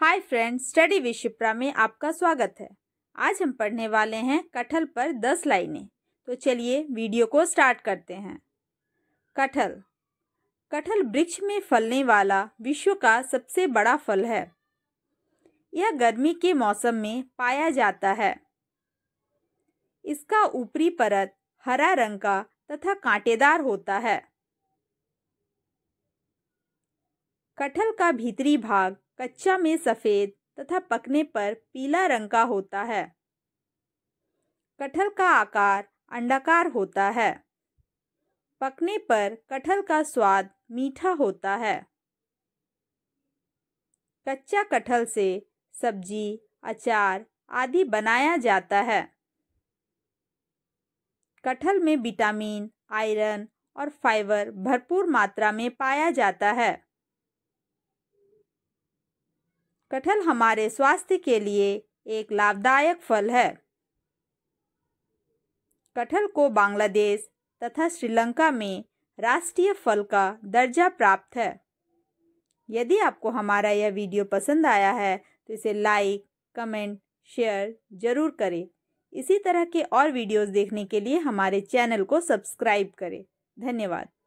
hi friends study with Shipra में आपका स्वागत है आज हम पढ़ने वाले हैं कटहल पर दस लाइनें तो चलिए वीडियो को स्टार्ट करते हैं कटहल कटहल वृक्ष में फलने वाला विश्व का सबसे बड़ा फल है यह गर्मी के मौसम में पाया जाता है इसका ऊपरी परत हरा रंग का तथा कांटेदार होता है कटहल का भीतरी भाग कच्चा में सफ़ेद तथा पकने पर पीला रंग का होता है कटहल का आकार अंडाकार होता है पकने पर कटहल का स्वाद मीठा होता है कच्चा कटहल से सब्जी अचार आदि बनाया जाता है कटहल में विटामिन आयरन और फाइबर भरपूर मात्रा में पाया जाता है कटहल हमारे स्वास्थ्य के लिए एक लाभदायक फल है कटहल को बांग्लादेश तथा श्रीलंका में राष्ट्रीय फल का दर्जा प्राप्त है यदि आपको हमारा यह वीडियो पसंद आया है तो इसे लाइक कमेंट शेयर ज़रूर करें इसी तरह के और वीडियोस देखने के लिए हमारे चैनल को सब्सक्राइब करें धन्यवाद